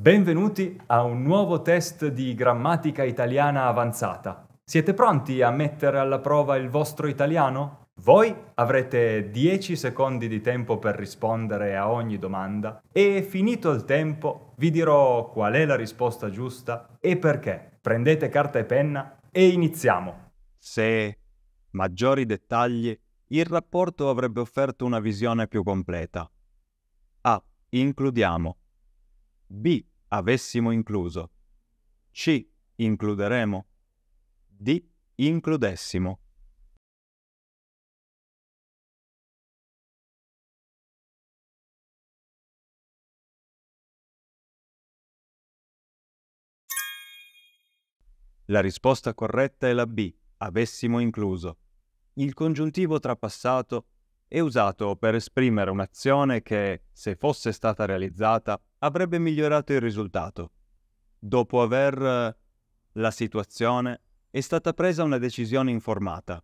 Benvenuti a un nuovo test di grammatica italiana avanzata. Siete pronti a mettere alla prova il vostro italiano? Voi avrete 10 secondi di tempo per rispondere a ogni domanda e finito il tempo vi dirò qual è la risposta giusta e perché. Prendete carta e penna e iniziamo. Se maggiori dettagli, il rapporto avrebbe offerto una visione più completa. A. Includiamo. B avessimo incluso, ci includeremo, di includessimo. La risposta corretta è la B, avessimo incluso. Il congiuntivo trapassato è usato per esprimere un'azione che, se fosse stata realizzata, avrebbe migliorato il risultato. Dopo aver la situazione, è stata presa una decisione informata.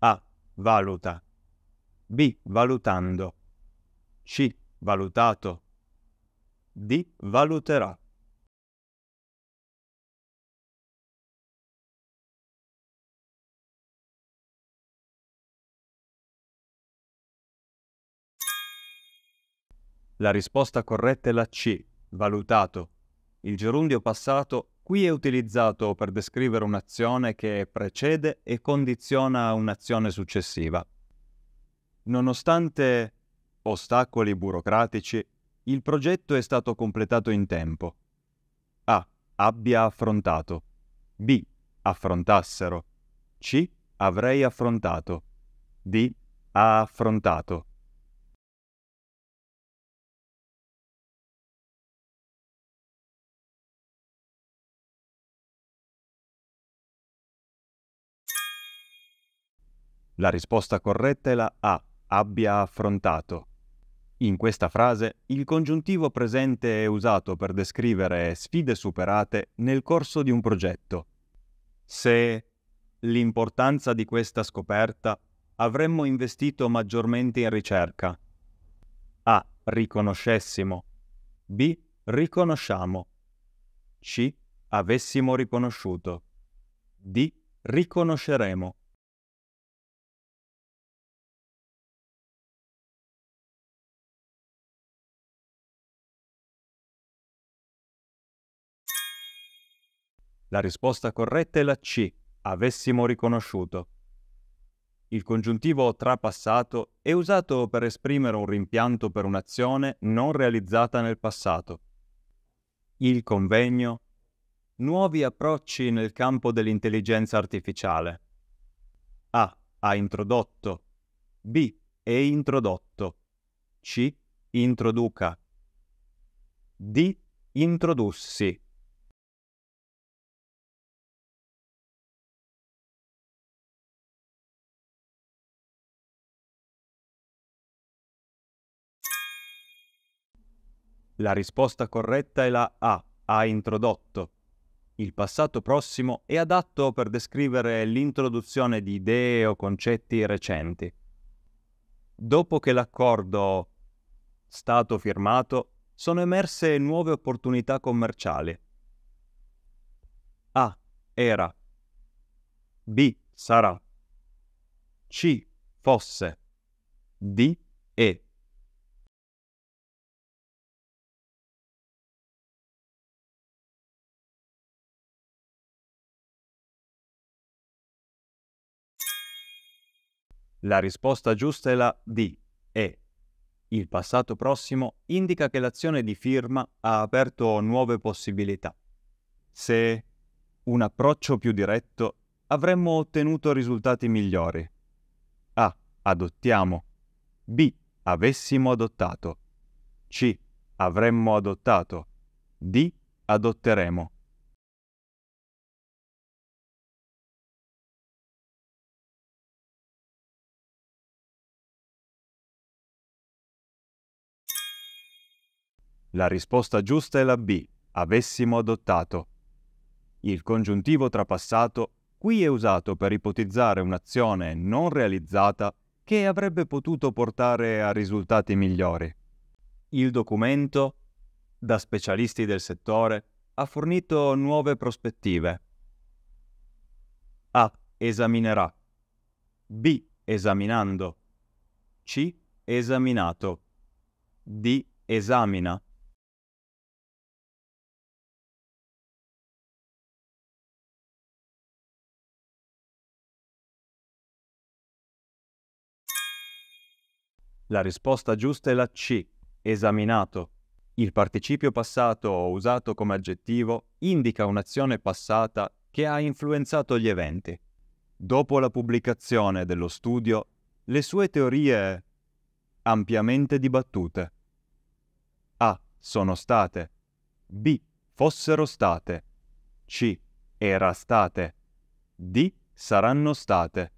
A. Valuta. B. Valutando. C. Valutato. D. Valuterà. La risposta corretta è la C, valutato. Il gerundio passato qui è utilizzato per descrivere un'azione che precede e condiziona un'azione successiva. Nonostante ostacoli burocratici, il progetto è stato completato in tempo. A. Abbia affrontato. B. Affrontassero. C. Avrei affrontato. D. Ha affrontato. La risposta corretta è la A, abbia affrontato. In questa frase il congiuntivo presente è usato per descrivere sfide superate nel corso di un progetto. Se l'importanza di questa scoperta avremmo investito maggiormente in ricerca. A. Riconoscessimo. B. Riconosciamo. C. Avessimo riconosciuto. D. Riconosceremo. La risposta corretta è la C, avessimo riconosciuto. Il congiuntivo trapassato è usato per esprimere un rimpianto per un'azione non realizzata nel passato. Il convegno. Nuovi approcci nel campo dell'intelligenza artificiale. A. Ha introdotto. B. È introdotto. C. Introduca. D. Introdussi. La risposta corretta è la A, ha introdotto. Il passato prossimo è adatto per descrivere l'introduzione di idee o concetti recenti. Dopo che l'accordo è stato firmato, sono emerse nuove opportunità commerciali. A. Era. B. Sarà. C. Fosse. D. La risposta giusta è la D. E. Il passato prossimo indica che l'azione di firma ha aperto nuove possibilità. Se un approccio più diretto, avremmo ottenuto risultati migliori. A. Adottiamo. B. Avessimo adottato. C. Avremmo adottato. D. Adotteremo. La risposta giusta è la B, avessimo adottato. Il congiuntivo trapassato qui è usato per ipotizzare un'azione non realizzata che avrebbe potuto portare a risultati migliori. Il documento, da specialisti del settore, ha fornito nuove prospettive. A. Esaminerà. B. Esaminando. C. Esaminato. D. Esamina. La risposta giusta è la C, esaminato. Il participio passato o usato come aggettivo indica un'azione passata che ha influenzato gli eventi. Dopo la pubblicazione dello studio, le sue teorie ampiamente dibattute. A. Sono state. B. Fossero state. C. Era state. D. Saranno state.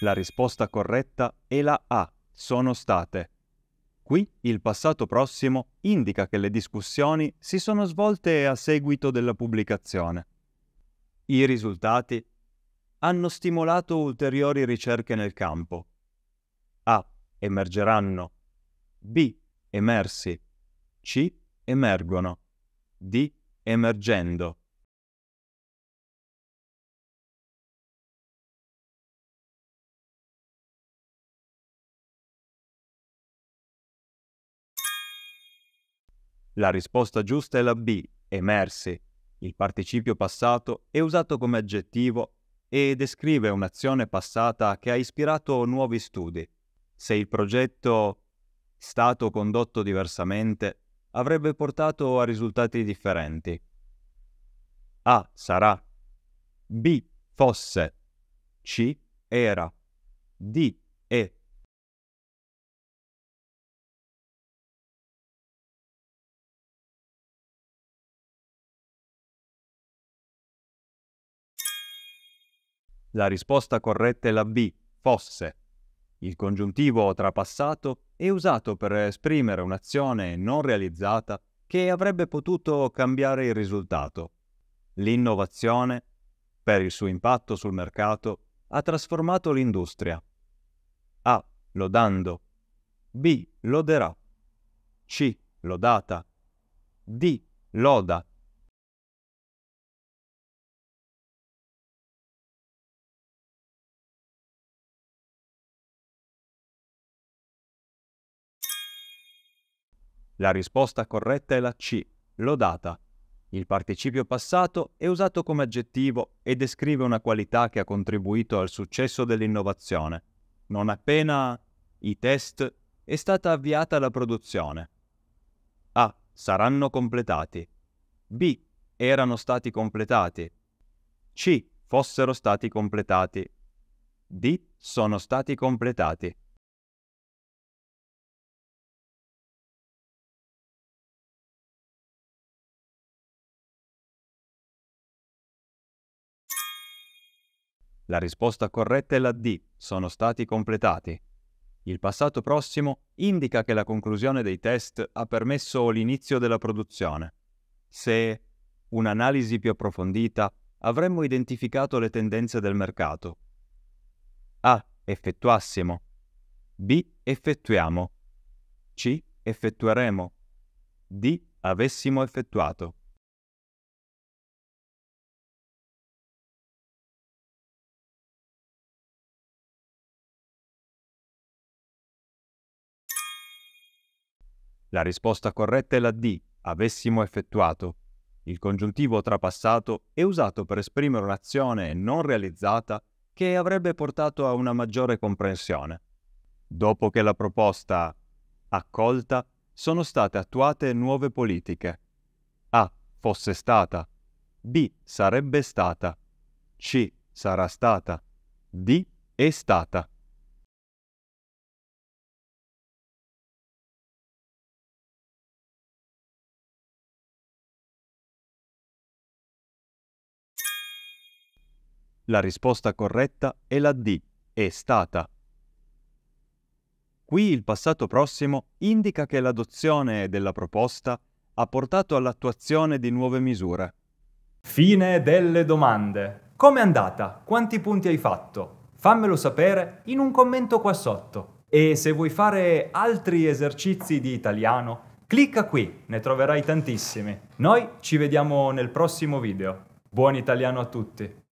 La risposta corretta è la A, sono state. Qui il passato prossimo indica che le discussioni si sono svolte a seguito della pubblicazione. I risultati hanno stimolato ulteriori ricerche nel campo. A. Emergeranno. B. Emersi. C. Emergono. D. Emergendo. La risposta giusta è la B, emersi. Il participio passato è usato come aggettivo e descrive un'azione passata che ha ispirato nuovi studi. Se il progetto stato condotto diversamente avrebbe portato a risultati differenti. A. Sarà. B. Fosse. C. Era. D. È. La risposta corretta è la B, fosse. Il congiuntivo trapassato è usato per esprimere un'azione non realizzata che avrebbe potuto cambiare il risultato. L'innovazione, per il suo impatto sul mercato, ha trasformato l'industria. A. Lodando. B. Loderà. C. Lodata. D. Loda. La risposta corretta è la C, lodata. Il participio passato è usato come aggettivo e descrive una qualità che ha contribuito al successo dell'innovazione, non appena i test è stata avviata la produzione. A. Saranno completati. B. Erano stati completati. C. Fossero stati completati. D. Sono stati completati. La risposta corretta è la D, sono stati completati. Il passato prossimo indica che la conclusione dei test ha permesso l'inizio della produzione. Se un'analisi più approfondita avremmo identificato le tendenze del mercato. A. Effettuassimo. B. Effettuiamo. C. Effettueremo. D. Avessimo effettuato. La risposta corretta è la D, avessimo effettuato. Il congiuntivo trapassato è usato per esprimere un'azione non realizzata che avrebbe portato a una maggiore comprensione. Dopo che la proposta accolta, sono state attuate nuove politiche. A. Fosse stata. B. Sarebbe stata. C. Sarà stata. D. È stata. La risposta corretta è la D, è stata. Qui il passato prossimo indica che l'adozione della proposta ha portato all'attuazione di nuove misure. Fine delle domande. Com'è andata? Quanti punti hai fatto? Fammelo sapere in un commento qua sotto. E se vuoi fare altri esercizi di italiano, clicca qui, ne troverai tantissimi. Noi ci vediamo nel prossimo video. Buon italiano a tutti!